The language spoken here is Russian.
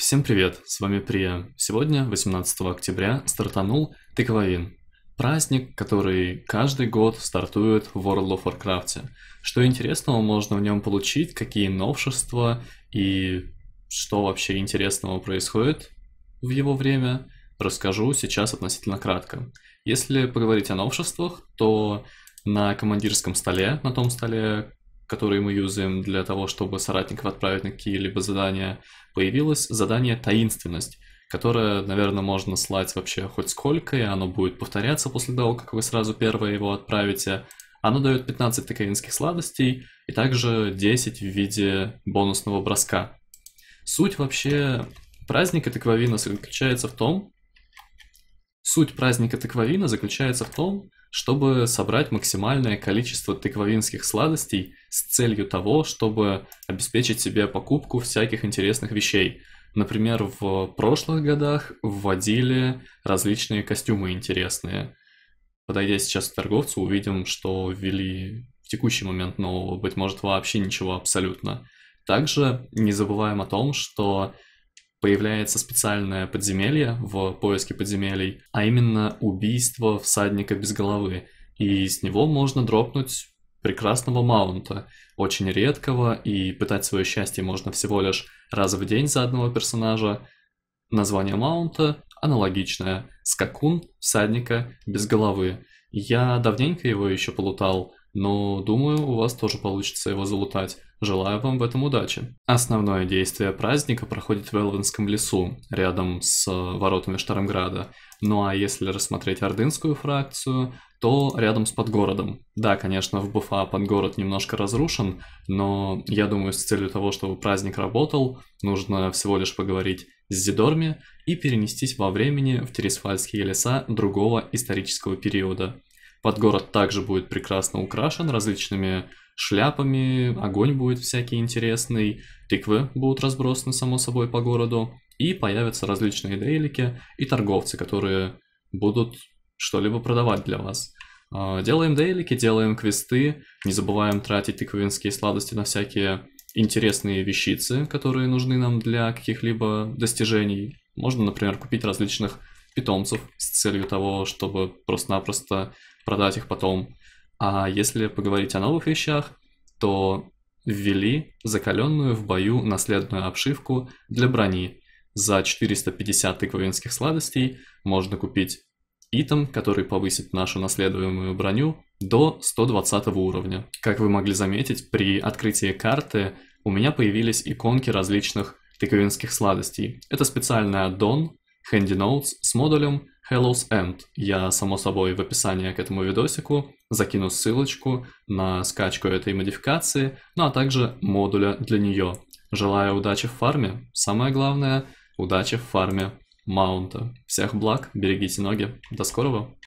Всем привет, с вами Прия. Сегодня, 18 октября, стартанул Тыковавин. Праздник, который каждый год стартует в World of Warcraft. Что интересного можно в нем получить, какие новшества и что вообще интересного происходит в его время, расскажу сейчас относительно кратко. Если поговорить о новшествах, то на командирском столе, на том столе, которые мы юзаем для того, чтобы соратников отправить на какие-либо задания, появилось задание «Таинственность», которое, наверное, можно слать вообще хоть сколько, и оно будет повторяться после того, как вы сразу первое его отправите. Оно дает 15 таковинских сладостей и также 10 в виде бонусного броска. Суть вообще праздника таковина заключается в том, Суть праздника тыквовина заключается в том, чтобы собрать максимальное количество тыквовинских сладостей с целью того, чтобы обеспечить себе покупку всяких интересных вещей. Например, в прошлых годах вводили различные костюмы интересные. Подойдя сейчас к торговцу, увидим, что ввели в текущий момент нового, быть может, вообще ничего абсолютно. Также не забываем о том, что появляется специальное подземелье в поиске подземелий, а именно убийство всадника без головы. И с него можно дропнуть прекрасного маунта, очень редкого, и пытать свое счастье можно всего лишь раз в день за одного персонажа. Название маунта аналогичное – скакун всадника без головы. Я давненько его еще полутал, но думаю, у вас тоже получится его залутать. Желаю вам в этом удачи. Основное действие праздника проходит в Элвинском лесу, рядом с э, воротами Штармграда. Ну а если рассмотреть ордынскую фракцию, то рядом с подгородом. Да, конечно, в Буфа подгород немножко разрушен, но я думаю, с целью того, чтобы праздник работал, нужно всего лишь поговорить с Зидорми и перенестись во времени в Тересфальские леса другого исторического периода – под город также будет прекрасно украшен различными шляпами, огонь будет всякий интересный, тыквы будут разбросаны, само собой, по городу, и появятся различные дейлики и торговцы, которые будут что-либо продавать для вас. А, делаем дейлики, делаем квесты, не забываем тратить тыквенские сладости на всякие интересные вещицы, которые нужны нам для каких-либо достижений. Можно, например, купить различных питомцев с целью того, чтобы просто-напросто продать их потом. А если поговорить о новых вещах, то ввели закаленную в бою наследную обшивку для брони. За 450 тыквовинских сладостей можно купить итем, который повысит нашу наследуемую броню до 120 уровня. Как вы могли заметить, при открытии карты у меня появились иконки различных тыковинских сладостей. Это специальный аддон Handy Notes с модулем, Hello's End. Я, само собой, в описании к этому видосику закину ссылочку на скачку этой модификации, ну а также модуля для нее. Желаю удачи в фарме. Самое главное, удачи в фарме маунта. Всех благ, берегите ноги. До скорого!